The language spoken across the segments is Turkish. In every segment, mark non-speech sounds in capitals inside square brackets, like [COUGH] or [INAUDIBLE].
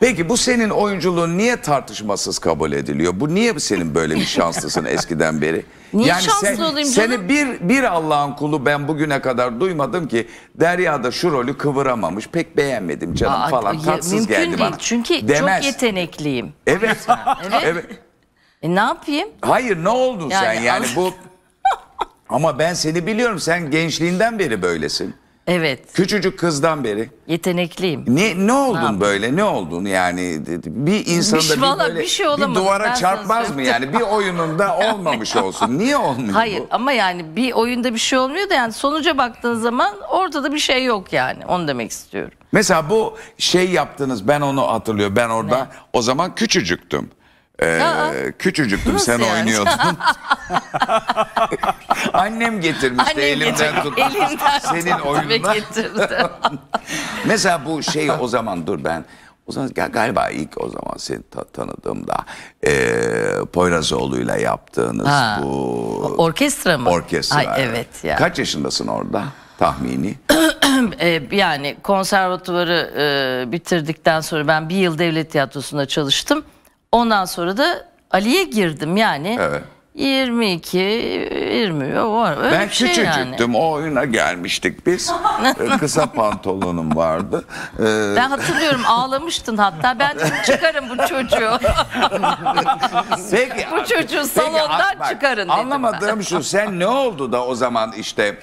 Peki bu senin oyunculuğun niye tartışmasız kabul ediliyor? Bu niye senin böyle bir şanslısın [LAUGHS] eskiden beri? Niye yani şanslı sen, olayım canım? Seni bir, bir Allah'ın kulu ben bugüne kadar duymadım ki Derya'da şu rolü kıvıramamış. Pek beğenmedim canım Aa, falan. Tatsız mümkün geldi değil, Çünkü Demez. çok yetenekliyim. Evet. [LAUGHS] evet. evet. E ne yapayım? Hayır ne oldun yani, sen? Yani bu... [LAUGHS] Ama ben seni biliyorum. Sen gençliğinden beri böylesin. Evet. Küçücük kızdan beri. Yetenekliyim. Ne ne oldun Ne böyle? Ne oldun yani? Bir insanda Bir- şey bir, böyle bir şey olamadım, duvara sana çarpmaz mı yani? Bir oyununda [LAUGHS] olmamış olsun. Niye olmuyor Hayır bu? ama yani bir oyunda bir şey olmuyor da yani sonuca baktığın zaman ortada bir şey yok yani. Onu demek istiyorum. Mesela bu şey yaptınız ben onu hatırlıyorum. Ben orada o zaman küçücüktüm. Ee, küçücüktüm Nasıl sen yani? oynuyordun. [LAUGHS] Annem getirmişti Annem elimden getir- tutmuş. Senin tutmuş ve oyununa. [LAUGHS] Mesela bu şey o zaman dur ben o zaman galiba ilk o zaman seni ta- tanıdığımda ee, Poyrazoğlu'yla yaptığınız Ha. bu Orkestra mı? orkestra. Ay, evet ya. Kaç yaşındasın orada tahmini? [CLEARS THROAT] Ee, yani konservatuvarı e, bitirdikten sonra ben bir yıl devlet tiyatrosunda çalıştım. Ondan sonra da Ali'ye girdim yani. Evet. 22, 20 var. Öyle ben şey küçücüktüm. Yani. O oyuna gelmiştik biz. [LAUGHS] Ee, kısa pantolonum vardı. Ee... Ben hatırlıyorum ağlamıştın hatta. Ben çıkarım [LAUGHS] bu çocuğu. peki, bu çocuğu salondan bak, çıkarın dedim Anlamadığım ben. şu sen ne oldu da o zaman işte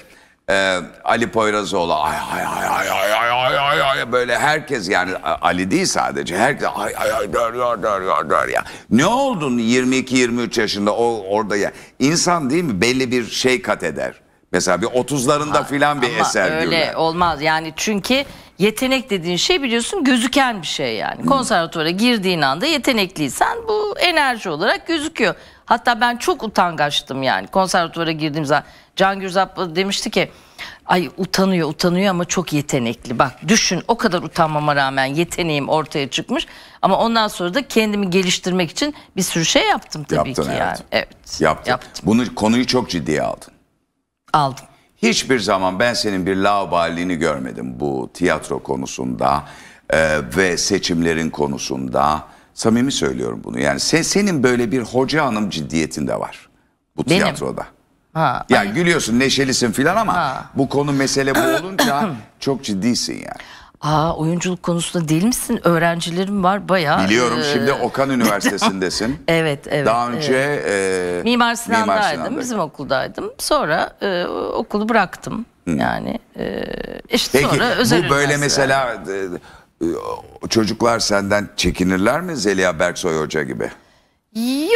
ee, Ali Poyrazoğlu ay ay ay ay ay ay ay ay ay böyle herkes yani Ali değil sadece herkes ay ay ay dör ya dör ya dör ya. Ne oldun 22-23 yaşında o orada ya. İnsan değil mi belli bir şey kat eder. Mesela bir 30'larında filan bir eser öyle olmaz yani çünkü yetenek dediğin şey biliyorsun gözüken bir şey yani. Hmm. Konservatuvara girdiğin anda yetenekliysen bu enerji olarak gözüküyor. Hatta ben çok utangaçtım yani konservatuvara girdiğim zaman. Can Gürzap demişti ki ay utanıyor utanıyor ama çok yetenekli. Bak düşün o kadar utanmama rağmen yeteneğim ortaya çıkmış. Ama ondan sonra da kendimi geliştirmek için bir sürü şey yaptım tabii Yaptın, ki evet. yani. Evet. Yaptım. Yaptım. Bunu konuyu çok ciddiye aldın. Aldım. Hiçbir zaman ben senin bir laubalini görmedim bu tiyatro konusunda e, ve seçimlerin konusunda. Samimi söylüyorum bunu. Yani sen, senin böyle bir hoca hanım ciddiyetinde var bu Benim. tiyatroda. Ha, yani ay. gülüyorsun neşelisin filan ama ha. bu konu mesele bu olunca [CLEARS THROAT] çok ciddisin yani. Aa oyunculuk konusunda değil misin? Öğrencilerim var bayağı. Biliyorum e, şimdi Okan [LAUGHS] Üniversitesi'ndesin. [LAUGHS] evet evet. Daha önce evet. E, Mimar Sinan'daydım. Mimar Sinan'daydım. Bizim okuldaydım. Sonra e, okulu bıraktım. Hmm. Yani e, e, işte Peki, sonra özel bu böyle mesela e, e çocuklar senden çekinirler mi Zeliha Berksoy Hoca gibi?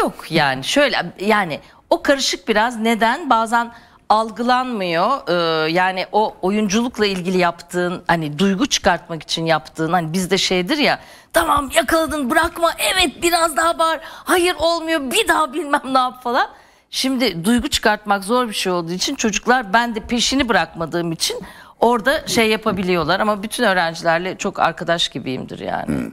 Yok yani şöyle yani o karışık biraz neden bazen algılanmıyor. Ee, yani o oyunculukla ilgili yaptığın hani duygu çıkartmak için yaptığın hani bizde şeydir ya tamam yakaladın bırakma evet biraz daha var hayır olmuyor bir daha bilmem ne yap falan. Şimdi duygu çıkartmak zor bir şey olduğu için çocuklar ben de peşini bırakmadığım için orada şey yapabiliyorlar ama bütün öğrencilerle çok arkadaş gibiyimdir yani. Hmm.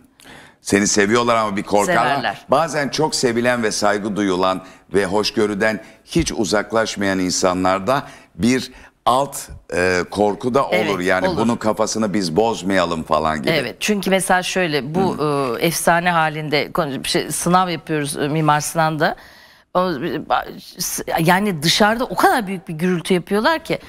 Seni seviyorlar ama bir korkarlar. Severler. Bazen çok sevilen ve saygı duyulan ve hoşgörüden hiç uzaklaşmayan insanlarda bir alt e, korku da olur. Evet, yani olur. bunun kafasını biz bozmayalım falan gibi. Evet çünkü mesela şöyle bu e, efsane halinde şey, sınav yapıyoruz e, Mimar Sinan'da. O, yani dışarıda o kadar büyük bir gürültü yapıyorlar ki.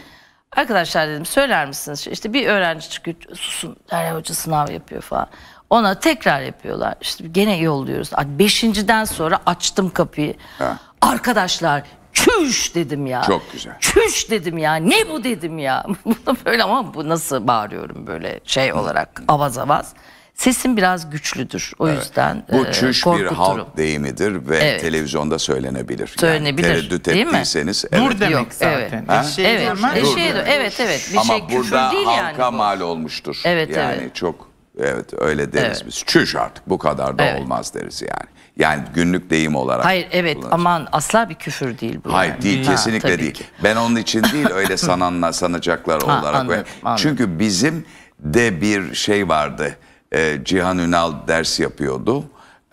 Arkadaşlar dedim söyler misiniz? İşte bir öğrenci çıkıyor susun Derya Hoca sınav yapıyor falan. Ona tekrar yapıyorlar. İşte gene yolluyoruz. Beşinciden sonra açtım kapıyı. Ha. Arkadaşlar çüş dedim ya. Çok güzel. Çüş dedim ya. Ne bu dedim ya. [LAUGHS] Bunu böyle ama bu nasıl bağırıyorum böyle şey olarak avaz avaz. Sesim biraz güçlüdür. O evet. yüzden Bu e, çüş e, bir halk deyimidir ve evet. televizyonda söylenebilir. Söylenebilir. Yani tereddüt değil ettiyseniz. Mi? Evet. Dur demek Yok, zaten. Şey evet. Eşeğe evet. Eşeğe Evet evet. Bir ama şey burada değil halka yani bu. mal olmuştur. Evet yani evet. Yani çok Evet öyle deriz evet. biz. Çüş artık bu kadar da evet. olmaz deriz yani. Yani günlük deyim olarak. Hayır evet aman asla bir küfür değil bu. Hayır yani. değil ha, kesinlikle değil. Ki. Ben onun için değil öyle [LAUGHS] sananla sanacaklar ha, olarak. Anladım, anladım. Çünkü bizim de bir şey vardı. Ee, Cihan Ünal ders yapıyordu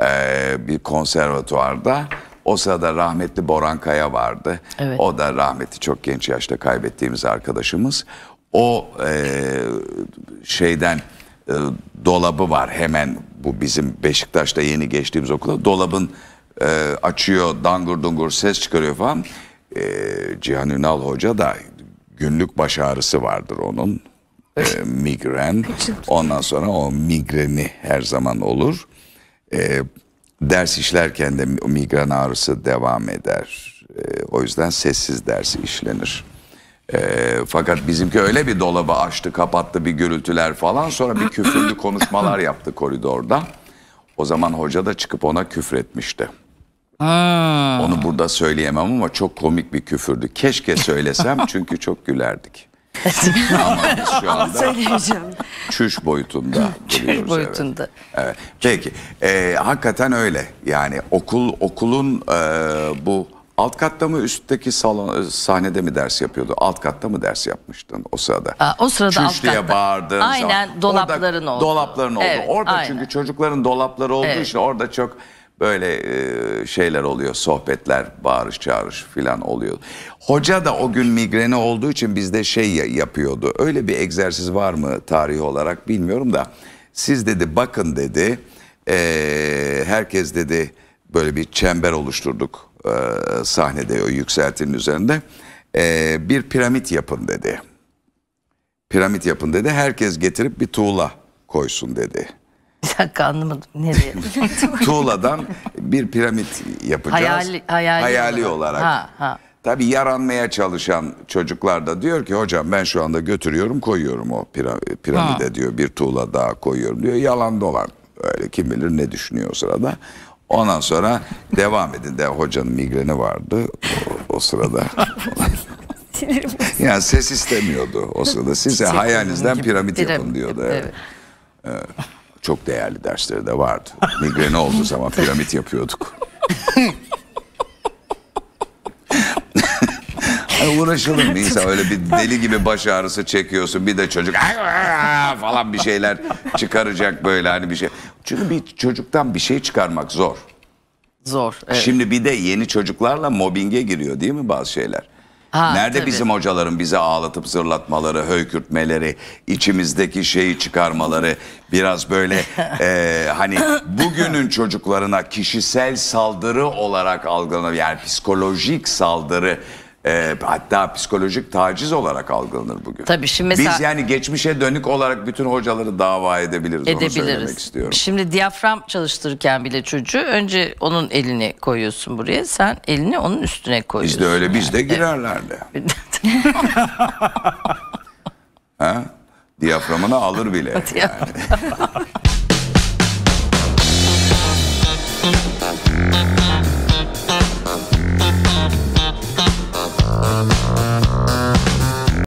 ee, bir konservatuarda. O sırada rahmetli Boran Kaya vardı. Evet. O da rahmetli çok genç yaşta kaybettiğimiz arkadaşımız. O e, şeyden e, dolabı var hemen bu bizim Beşiktaş'ta yeni geçtiğimiz okula dolabın e, açıyor dangur dungur ses çıkarıyor falan. E, Cihan Ünal Hoca da günlük baş ağrısı vardır onun e, migren. Ondan sonra o migreni her zaman olur. E, ders işlerken de migren ağrısı devam eder. E, o yüzden sessiz dersi işlenir. E, fakat bizimki öyle bir dolabı açtı, kapattı bir gürültüler falan. Sonra bir küfürlü [COUGHS] konuşmalar yaptı koridorda. O zaman hoca da çıkıp ona küfretmişti. Aa. Onu burada söyleyemem ama çok komik bir küfürdü. Keşke söylesem [LAUGHS] çünkü çok gülerdik. [LAUGHS] ama biz şu anda çüş boyutunda. [LAUGHS] Çüş boyutunda. Evet. evet. Peki. E, hakikaten öyle. Yani okul okulun e, bu Alt katta mı üstteki salon e, sahnede mi ders yapıyordu? Alt katta mı ders yapmıştın o sırada? Aa, o sırada Çüş alt diye katta. bağırdığın Aynen zaman. dolapların orada, oldu. Dolapların oldu. Evet, orada aynen. çünkü çocukların dolapları olduğu evet. için orada çok böyle e, şeyler oluyor. Sohbetler, bağırış çağırış filan oluyor. Hoca da o gün migreni olduğu için bizde şey yapıyordu. Öyle bir egzersiz var mı tarih olarak bilmiyorum da. Siz dedi bakın dedi. E, herkes dedi böyle bir çember oluşturduk e, sahnede o yükseltinin üzerinde e, bir piramit yapın dedi. Piramit yapın dedi. Herkes getirip bir tuğla koysun dedi. Bir dakika anlamadım nereye? [LAUGHS] Tuğladan bir piramit yapacağız. Hayali, hayali, hayali olarak. olarak. Ha, ha. Tabii yaranmaya çalışan çocuklar da diyor ki hocam ben şu anda götürüyorum koyuyorum o piramide ha. diyor bir tuğla daha koyuyorum diyor. Yalan dolan öyle kim bilir ne düşünüyor o sırada. Ondan sonra devam edin. De hocanın migreni vardı o, o sırada. [LAUGHS] yani ses istemiyordu o sırada. Size hayalinizden piramit yapın diyordu. Evet. Evet. Ee, çok değerli dersleri de vardı. Migreni oldu zaman piramit yapıyorduk. Ay uğraşılır mı insan öyle bir deli gibi baş ağrısı çekiyorsun bir de çocuk falan bir şeyler çıkaracak böyle hani bir şey. Çünkü bir çocuktan bir şey çıkarmak zor. Zor. Evet. Şimdi bir de yeni çocuklarla mobbinge giriyor değil mi bazı şeyler? Ha, Nerede tabii. bizim hocaların bize ağlatıp zırlatmaları, höykürtmeleri, içimizdeki şeyi çıkarmaları, biraz böyle [LAUGHS] e, hani bugünün çocuklarına kişisel saldırı olarak algılanıyor. Yani psikolojik saldırı e, hatta psikolojik taciz olarak algılanır bugün. Tabii şimdi mesela... Biz yani geçmişe dönük olarak bütün hocaları dava edebiliriz. Edebiliriz. Onu söylemek istiyorum. Şimdi diyafram çalıştırırken bile çocuğu önce onun elini koyuyorsun buraya sen elini onun üstüne koyuyorsun. Biz de öyle yani. biz de girerlerdi. [LAUGHS] ha? Diyaframını alır bile [LAUGHS] yani.